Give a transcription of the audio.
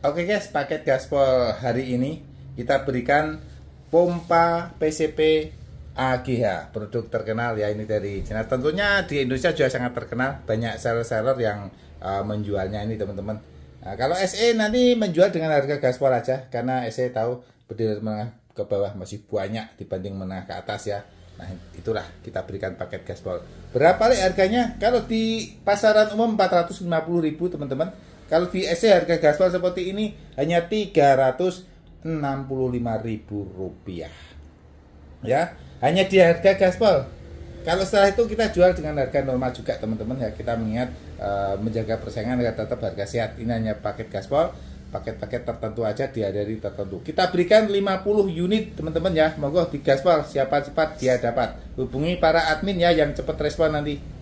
Oke guys, paket gaspol hari ini kita berikan pompa PCP AGH, produk terkenal ya ini dari China. Tentunya di Indonesia juga sangat terkenal, banyak seller-seller yang uh, menjualnya ini teman-teman. Nah, kalau SE nanti menjual dengan harga gaspol aja, karena SE tahu berdiri menengah ke bawah masih banyak dibanding menengah ke atas ya. Nah itulah kita berikan paket gaspol. Berapa leh harganya? Kalau di pasaran umum 450.000 teman-teman kalau di SC e harga gaspol seperti ini hanya Rp365.000. Ya, hanya di harga gaspol. Kalau setelah itu kita jual dengan harga normal juga teman-teman ya kita mengingat e, menjaga persaingan agar tetap harga sehat ini hanya paket gaspol paket-paket tertentu aja dia dari tertentu kita berikan 50 unit teman-teman ya monggo di gaspol siapa cepat dia dapat hubungi para admin ya yang cepat respon nanti